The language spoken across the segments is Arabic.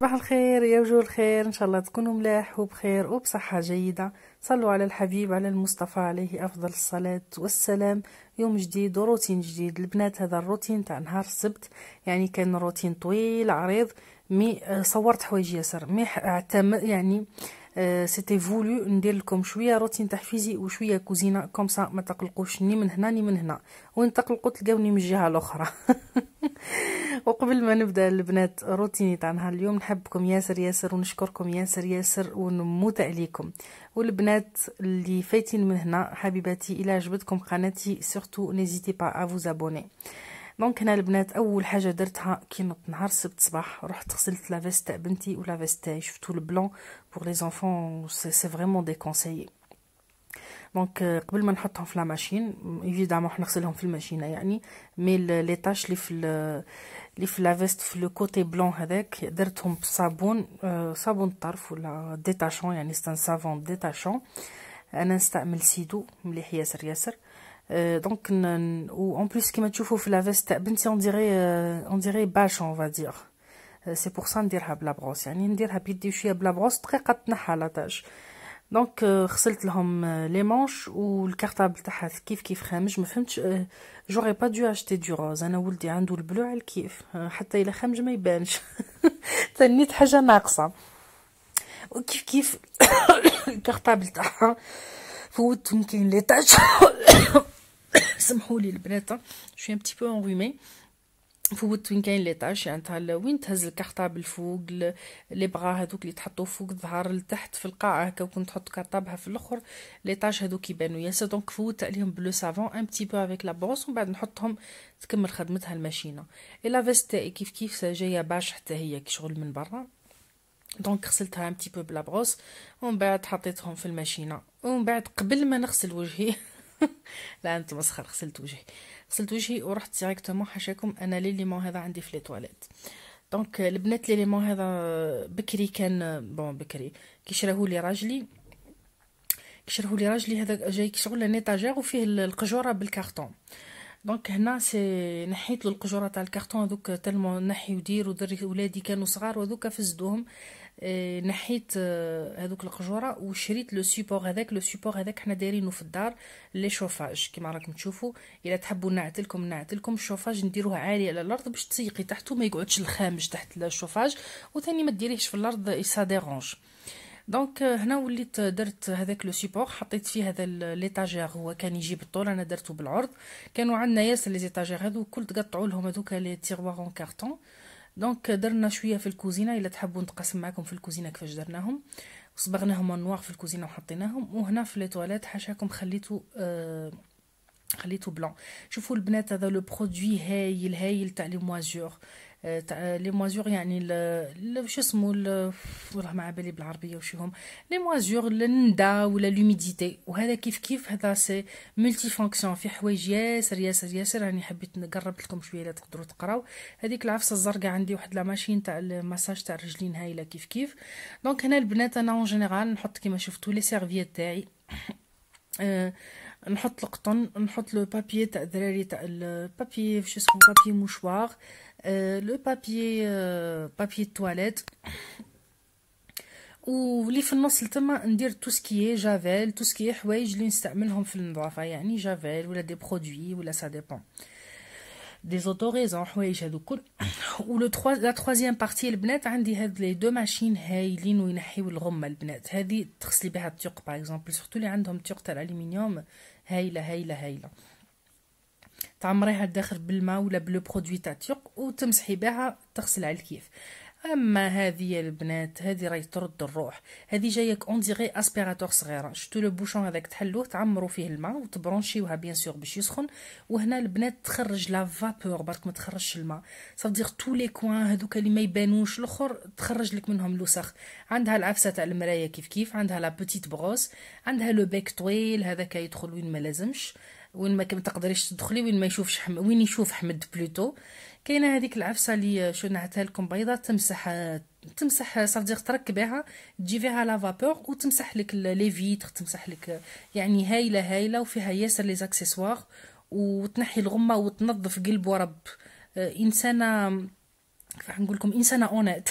صباح الخير يا وجوه الخير ان شاء الله تكونوا ملاح وبخير وبصحة جيدة صلوا على الحبيب على المصطفى عليه افضل الصلاة والسلام يوم جديد وروتين جديد البنات هذا الروتين تاع نهار السبت يعني كان روتين طويل عريض مي آه، صورت حوايج ياسر مي اعتمد يعني سيتي آه، فولو ندير لكم شويه روتين تحفيزي وشويه كوزينه كوم ما تقلقوش ني من هنا ني من هنا وين تقلقوا تلقاوني من الجهه الاخرى وقبل ما نبدا البنات روتيني تاع نهار اليوم نحبكم ياسر ياسر ونشكركم ياسر ياسر ونموت عليكم والبنات اللي فايتين من هنا حبيباتي الى عجبتكم قناتي سورتو نيزيتي با ا فوز ابوني دونك هنا البنات اول حاجه درتها كي نط نهار السبت صباح رحت غسلت لافيست تاع بنتي ولافيست تاعي شفتو البلون بور لي زونفون سي فريمون دي كونسيي دونك euh, قبل ما نحطهم في لا ماشين ايفيدامون راح نغسلهم في الماشينه يعني مي لي تاش لي في لي في لافيست في لو كوتي بلون هذاك درتهم بصابون euh, صابون طرف ولا ديتاشون يعني ستان سافون ديتاشون انا نستعمل سيدو مليح ياسر ياسر دونك و اون بليس كيما تشوفوا في la veste بنتي اون ديري اون ديري باش اون فادير سي بور سا نديرها بلا بروس يعني نديرها بيدي شويه بلا بروس دقيقه تنحى لا دونك غسلت euh, لهم لي مونش والكارطابل تاعها كيف كيف خامج ما فهمتش جوري با دو اشتي دو روز انا ولدي عنده البلوع الكيف euh, حتى الا خامج ما يبانش تنيت حاجه ناقصه وكيف كيف الكارطابل تاعها فوت يمكن لي تاج سمحوا لي البنات شويه ان بو انغومي فوت وين كاين لي طاش يعني تهلا وين تهز الكحطاب الفوق لي بغا هذوك اللي تحطو فوق الظهر لتحت في القاعه هكا وكون تحط كارطابها في الاخر لي طاش هذوك يبانو ياسر يعني دونك فوت عليهم بلو سافون ان بتي بو افيك لا بوس ومن بعد نحطهم تكمل خدمتها الماشينه اي لا فيست كيف كيف جايه باش حتى هي كي شغل من برا دونك غسلتها ان بتي بو بلا بروس ومن بعد حطيتهم في الماشينه ومن بعد قبل ما نغسل وجهي لا انت مسخر غسلت وجهي غسلت وجهي ورحت ديريكتومون حاشاكم انا لي ليمون هذا عندي في لي تواليت دونك euh, البنات لي ليمون هذا بكري كان بون بكري كي شراهو لي راجلي كي شراهو لي راجلي هذا جاي كي شغل نيتاجير وفيه القجوره بالكارطون دونك هنا سي نحيت له القجوره تاع الكارطون هذوك تلمو نحي ودير ودري ولادي كانوا صغار وهذوك فزدوهم آه، نحيت آه، هذوك القجوره وشريت لو سيبور هذاك لو سيبور هذاك حنا دايرينه في الدار لي شوفاج كيما راكم تشوفوا الا تحبوا نعتلكم نعتلكم الشوفاج نديروه عالي على الارض باش تسيقي تحته ما يقعدش الخامج تحت الشوفاج وثاني ما ديريهش في الارض سا ديرونج دونك آه، هنا وليت درت هذاك لو سيبور حطيت فيه هذا ليطاجير هو كان يجي بالطول انا درته بالعرض كانوا عندنا ياسر لي زيطاجير هذو كل تقطعوا لهم هذوك لي تيغوار اون كارتون دونك درنا شويه في الكوزينه الا تحبوا نتقاسم معكم في الكوزينه كيفاش درناهم صبغناهم انواع في الكوزينه وحطيناهم وهنا في لي تواليت حاشاكم خليتو آه خليتو بلون شوفوا البنات هذا لو برودوي هايل هايل تاع لي موازور آه، تاع لي آه، موازور يعني شو اسمو والله ما عبالي بالعربيه وش هم لي موازور الندا ولا لوميديتي وهذا كيف كيف هذا سي ملتي فونكسيون في حوايج ياسر ياسر ياسر راني يعني حبيت نقرب لكم شويه لا تقدروا تقراو هذيك العفسه الزرقاء عندي واحد لا ماشين تاع الماساج تاع الرجلين هايله كيف كيف دونك هنا البنات انا اون جينيرال نحط كيما شفتوا لي سيرفيات تاعي آه، نحط القطن نحط لو بابي تاع الدراري تاع البابي شو اسمه بابي آه، مشوار لو بابي بابي تواليت ولي في النص تما ندير تو جافيل تو حوايج اللي نستعملهم في النظافه يعني جافيل ولا دي برودوي ولا سا ديبون ديزوتوريزون حوايج هذوكل ولو تخوا... لا تخوازيام بارتي البنات عندي هاد لي دو ماشين هايلين وينحيو الغمه البنات هذه تغسلي بها التيق باغ اكزومبل سورتو لي عندهم تيق تاع الالومنيوم هايله هايله هايله تعمريها الداخل بالماء ولا بلو برودوي تاع التيق وتمسحي بها تغسل على الكيف اما هذه البنات هذه راهي ترد الروح هذه جايك اون ديغي اسبيراتور صغيره شفتوا لو بوشون هذاك تحلوه تعمروا فيه الماء وتبرونشيوها بيان سور باش يسخن وهنا البنات تخرج لا فابور برك ما تخرجش الماء دير تو لي كوان هذوك اللي ما يبانوش الاخر تخرج لك منهم الوسخ عندها العفسه تاع المرايه كيف كيف عندها لا بوتيت بروس عندها لو بيك طويل هذاك يدخل وين ما لازمش وين ما تقدريش تدخلي وين ما يشوفش حم... وين يشوف حمد بلوتو كاينه هذيك العفسه اللي شنعتها لكم بيضه تمسح تمسح صافديغ ترك بها تجي فيها لا فابور وتمسح لك لي فيتر تمسح لك يعني هايله هايله وفيها ياسر لي زاكسيسوار وتنحي الغمه وتنظف قلب ورب انسانه كيف نقول لكم انسانه اونيت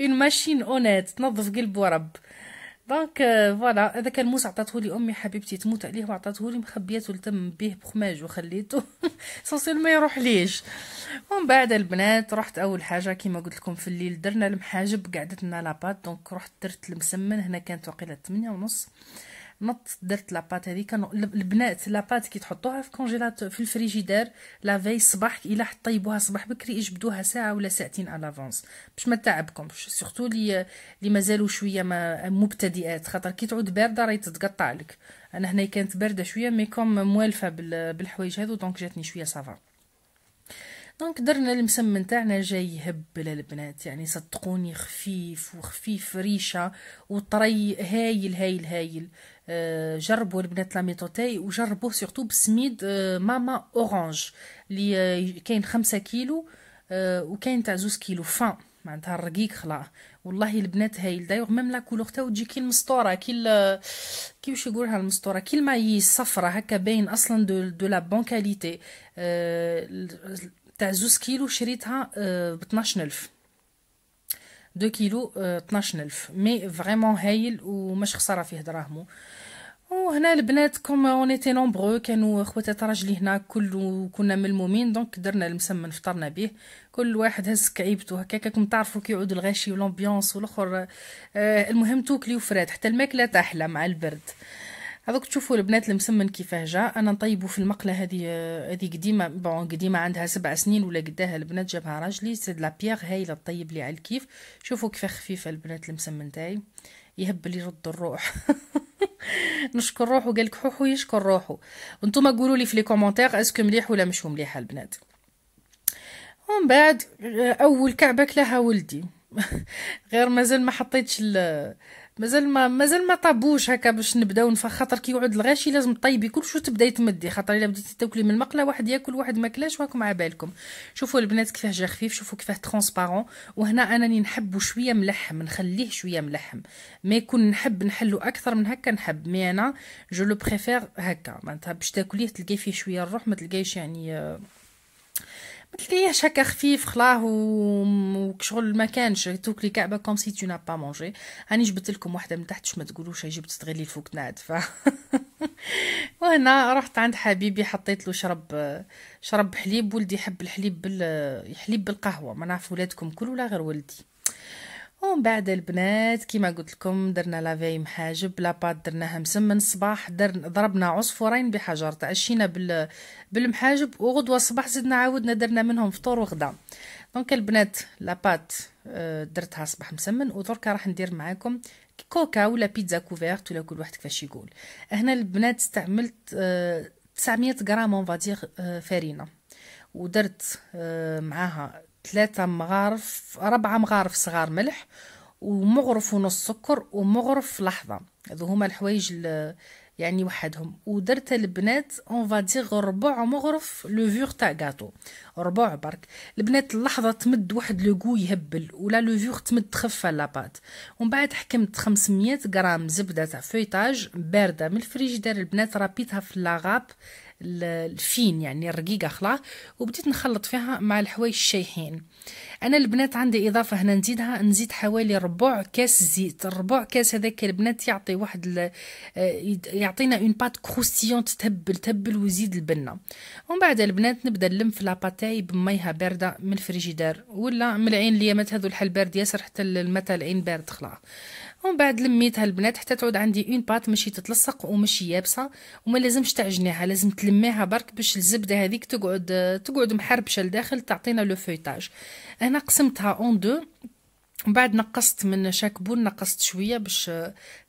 اون ماشين اونيت تنظف قلب ورب دونك فوالا euh, هذاك الموس عطاته لي امي حبيبتي تموت عليه وعطاته لي مخبياته لتم به بخماج وخليته سوسيل ما يروح ليش ومن بعد البنات رحت اول حاجه كيما قلت لكم في الليل درنا المحاجب قعدتنا لنا لاباط دونك رحت درت المسمن هنا كانت وقيله 8 ونص نط درت لاباط هذيك البنات لاباط كي تحطوها في كونجيلات في الفريجيدير لا في الصباح الا طيبوها صباح بكري اجبدوها ساعه ولا ساعتين على فونس باش ما تعبكمش سورتو لي لي مازالوا شويه ما مبتدئات خاطر كي تعود بارده راهي تتقطع لك انا هنا كانت بارده شويه مي كوم موالفه بالحوايج هذو دونك جاتني شويه صافا دونك درنا المسمن تاعنا جاي يهبل البنات يعني صدقوني خفيف وخفيف ريشه وطري هايل هايل هايل آه، جربوا البنات لاميتوتاي وجربوه سورتو بسميد آه، ماما اورانج اللي آه، كاين خمسة كيلو وكاين تاع زوز كيلو فان معناتها الرقيق خلا والله البنات هايل دايوغ ميم لا كولور تاعو تجي كي المسطوره كي كي واش يقولها المسطوره كي المايي صفرة هكا باين اصلا دو, دو لا بون كاليتي تاع زوز كيلو شريتها آه، ب 12000 دو كيلو 12000 آه، مي فريمون هايل وماش خساره فيه دراهمو وهنا البنات كوم اون ايتي نومبرو كانوا خواتات راجلي هنا كل كنا ملمومين دونك درنا المسمن فطرنا به كل واحد هز كعيبته هكا راكم تعرفوا كي يعود الغاشي ولومبيونس والاخر آه، المهم توكلي وفرات حتى الماكله تحلى مع البرد آه هذوك تشوفوا البنات المسمن كيفاه جا انا نطيبه في المقله هذه هذه قديمه بون قديمه عندها سبع سنين ولا قداها البنات جابها راجلي سد لا بيغ هايله طيب لي على الكيف شوفوا كيفاه خفيفه البنات المسمن تاعي يهبل يرد الروح نشكر روحو قالك حوحو يشكر روحو وانتم قولوا لي في لي كومونتير اسكو مليح ولا مش مليح البنات ومن بعد اول كعبه كلاها ولدي غير مازال ما حطيتش مازال ما مازال ما طابوش هكا باش نبداو نفخ خاطر كي يقعد الغاشي لازم طيبي كلش وتبداي تمدي خاطر الا بديتي تاكلي من المقله واحد ياكل واحد ما كلاش وهاكم على بالكم شوفوا البنات كيفاه جا خفيف شوفوا كيفاه ترونسبارون وهنا انني نحبو شويه ملحم نخليه شويه ملحم ما يكون نحب نحلو اكثر من هكا نحب مي انا جو لو بريفير هكا معناتها باش تاكليه تلقاي فيه شويه الروح ما تلقايش يعني آه تلقيهش هكا خفيف خلاه وكشغل ما كانش توك لي كعبه كوم سي تو نا با مونجي هاني جبت لكم وحده من تحت ما تقولوش هي جبت تغلي الفوك ناد ف وهنا رحت عند حبيبي حطيت له شرب شرب حليب ولدي يحب الحليب بال... يحليب بالقهوه ما نعرف ولادكم كل ولا غير ولدي ومن بعد البنات كيما قلت لكم درنا لافي محاجب لاباط درناها مسمن الصباح درنا ضربنا عصفورين بحجر تعشينا بال بالمحاجب وغدوه الصباح زدنا عاودنا درنا منهم فطور وغدا دونك البنات لاباط آه، درتها صباح مسمن ودركا راح ندير معاكم كوكا ولا بيتزا كوفيرت ولا كل واحد كيفاش يقول هنا البنات استعملت 900 آه، غرام اون فادير فرينه ودرت آه، معاها ثلاثة مغارف ربعة مغارف صغار ملح ومغرف ونص سكر ومغرف لحظة هذو هما الحوايج يعني وحدهم ودرت البنات اون فادير ربع مغرف لوفيغ تاع كاطو ربع برك البنات اللحظه تمد واحد لوكو يهبل ولا لوفيغ تمد تخف على لاباط ومن بعد حكمت 500 غرام زبده تاع فويتاج بارده من الفريجيدار البنات رابيتها في لاغاب الفين يعني الرقيقه خلاص وبديت نخلط فيها مع الحوايج الشايحين انا البنات عندي اضافه هنا نزيدها نزيد حوالي ربع كاس زيت الربع كاس هذاك البنات يعطي واحد آه، يعطينا اون بات كروستيون تهبل تهبل ويزيد البنه ومن بعد البنات نبدا نلم في لاباتاي بميها بارده من الفريجيدار ولا من العين ليامات هذو الحل بارد ياسر حتى المتا العين بارد خلاص ومن بعد لميتها البنات حتى تعود عندي اون بات ماشي تتلصق وماشي يابسه وما لازمش تعجنيها لازم تلميها برك باش الزبده هذيك تقعد تقعد محربشه لداخل تعطينا لو فويتاج انا قسمتها اون دو من بعد نقصت من شاكبون نقصت شويه باش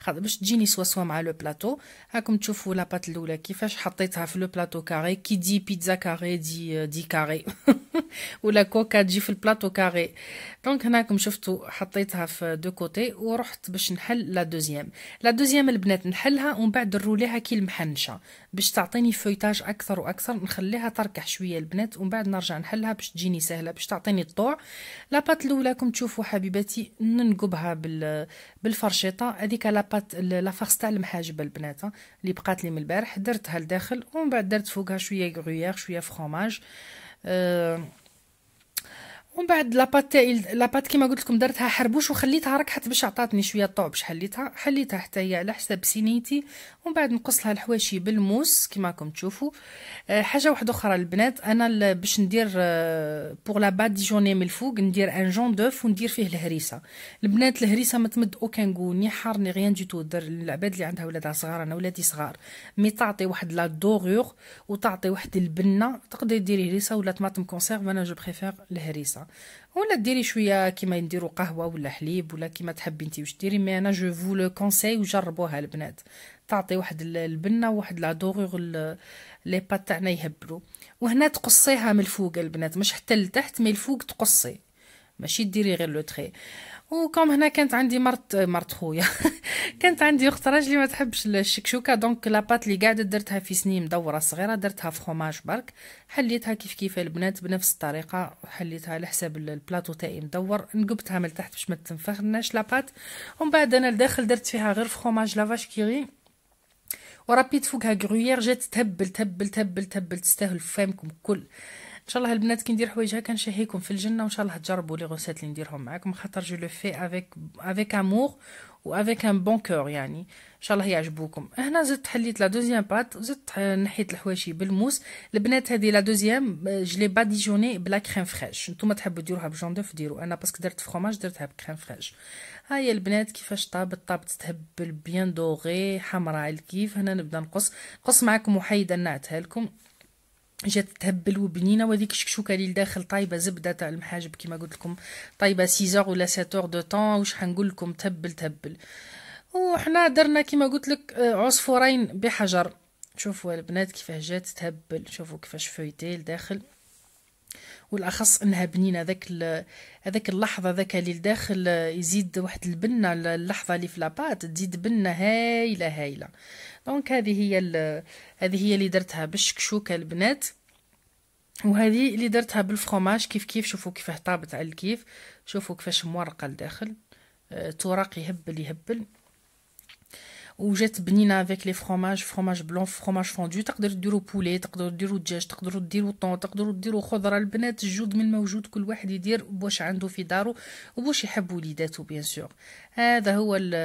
باش تجيني سواسوا مع لو بلاطو هاكم تشوفوا لاباط الاولى كيفاش حطيتها في لو بلاطو كاري كي دي بيتزا كاري دي دي كاري ولا كوكا تجي في البلاطو كاري دونك هناكم شفتوا حطيتها في دو كوتي ورحت باش نحل لا دوزيام لا دوزيام البنات نحلها ومن بعد نروليها كي المحنشه باش تعطيني فويتاج اكثر واكثر نخليها تركح شويه البنات ومن بعد نرجع نحلها باش تجيني سهله باش تعطيني الطوع لاباط الاولى كم تشوفوا حبيبات التي ننقبها بالفرشيطه هذيك لاباط لافارس تاع المحاجب البنات اللي بقات لي من البارح درتها لداخل ومن بعد درت فوقها شويه غرويير شويه فخوماج أه ومن بعد لاباط تاعي لاباط كيما قلت لكم درتها حربوش وخليتها ركحت باش عطاتني شويه طوع باش حليتها حليتها حتى هي على حساب سينيتي ومن بعد نقص لها الحواشي بالموس كيما راكم تشوفوا آه، حاجه واحده اخرى البنات انا باش ندير بور لا بات ديجوني من الفوق ندير ان جون دوف وندير فيه الهريسه البنات الهريسه ما تمد اوكان غو ني حار ني غيان دي تو العباد اللي عندها ولادها صغار انا ولادي صغار مي تعطي واحد لا دوغور وتعطي واحد البنه تقدري ديري هريسه ولا طماطم كونسيرف انا جو بريفير الهريسه ولا ديري شويه كيما يديروا قهوه ولا حليب ولا كيما تحبي انت واش ديري مي انا جو فو لو كونساي وجربوها البنات تعطي واحد البنه وواحد لا دوغور لي بات تاعنا يهبلوا وهنا تقصيها من الفوق البنات مش حتى لتحت مي الفوق تقصي ماشي ديري غير لو تري وكم هنا كانت عندي مرت مرت خويا كانت عندي اخت راجلي ما تحبش الشكشوكه دونك لاباط اللي قاعده درتها في سنين مدوره صغيره درتها في خماج برك حليتها كيف كيف البنات بنفس الطريقه حليتها على حساب البلاطو تاعي مدور نقبتها من تحت باش ما تنفخناش لاباط ومن بعد انا لداخل درت فيها غير في خماج لافاش كيري ورابيت فوقها غرويير جات تهبل تهبل تهبل تهبل تستاهل فمكم كل ان شاء الله البنات كي ندير حوايجها كنشهيكم في الجنه وان شاء الله تجربوا لي غوسيت اللي نديرهم معاكم خاطر جو لو في افيك افيك امور افيك ان بون كور يعني ان شاء الله يعجبوكم هنا زدت حليت لا دوزيام بات زدت نحيت الحواشي بالموس البنات هذه لا دوزيام جلي باديجوني بلا كريم فريش نتوما تحبوا ديروها بجون دوف ديروا انا باسكو درت فرماج درتها بكريم فريش ها هي البنات كيفاش طابت طابت تهبل بيان دوغي حمراء الكيف هنا نبدا نقص نقص معاكم وحيد نعتها لكم جات تهبل وبنينه وهذيك الشكشوكه اللي لداخل طايبه زبده تاع المحاجب كما قلت لكم طايبه 6 ولا 7 دو طون واش حنقول لكم تهبل تهبل وحنا درنا كما قلت لك آه، عصفورين بحجر شوفوا البنات كيفاه جات تهبل شوفوا كيفاش فويتي لداخل والاخص انها بنينه هذاك هذاك اللحظه ذاك اللي لداخل يزيد واحد البنه اللحظه اللي في لاباط تزيد بنه هايله هايله دونك هذه هي هذه هي اللي درتها بالشكشوكه البنات وهذه اللي درتها بالفرomage كيف كيف شوفوا كيفاه طابت على الكيف شوفوا كيفاش مورقه لداخل آه، توراق يهبل يهبل وجات بنينه افيك لي فرomage فرomage بلون فرomage فوندو تقدروا ديروا بولي تقدروا ديروا دجاج تقدروا ديروا طون تقدروا ديروا خضره البنات الجود من موجود كل واحد يدير واش عنده في دارو واش يحب وليداتو بيان سور هذا هو الـ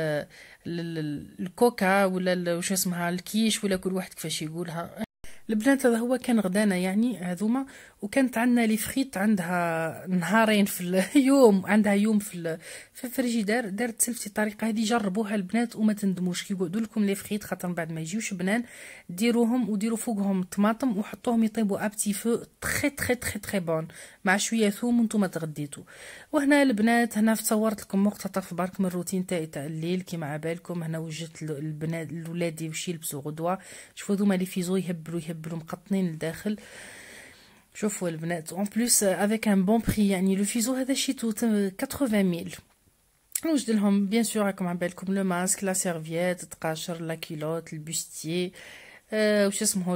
الـ الكوكا ولا شو اسمها الكيش ولا كل واحد كيفاش يقولها البنات هذا هو كان غدانا يعني هذوما وكانت عندنا لي فخيط عندها نهارين في اليوم عندها يوم في في الفريجيدار دارت سلفتي الطريقه هذه جربوها البنات وما تندموش كي يقعدوا لكم لي فخيط خاطر من بعد ما يجيوش بنان ديروهم وديروا فوقهم طماطم وحطوهم يطيبوا ابتي فو تخي تخي تخي تخي بون مع شويه ثوم وانتم تغديتوا وهنا البنات هنا تصورت لكم مقتطف برك من الروتين تاعي تاع الليل كيما عبالكم هنا وجدت البنات ولادي وش يلبسوا غدوه شوفوا هذوما لي فيزو يهبلوا يهبلوا يبلو مقطنين لداخل شوفوا البنات اون بلوس افيك ان بون بري يعني لو فيزو هذا شيتو 80 ميل نوجد لهم بيان سور راكم على بالكم لو ماسك لا سيرفييت تقاشر لا كيلوت البوستيي آه وش اسمه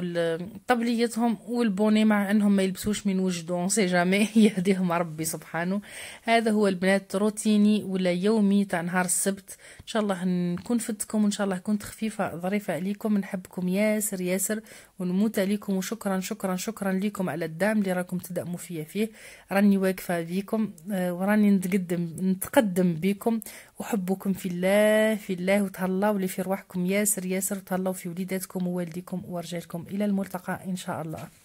طبليتهم والبوني مع انهم ما يلبسوش من وجدو سي جامي يهديهم ربي سبحانه هذا هو البنات روتيني ولا يومي تاع نهار السبت ان شاء الله نكون فدتكم وان شاء الله كنت خفيفه ظريفه عليكم نحبكم ياسر ياسر ونموت عليكم وشكرا شكرا شكرا لكم على الدعم اللي راكم تدعموا فيا فيه راني واقفه بيكم آه، وراني نتقدم نتقدم بيكم احبكم في الله في الله وتهلاو لي في رواحكم ياسر ياسر وتهلاو في وليداتكم ووالديكم ورجالكم الى الملتقى ان شاء الله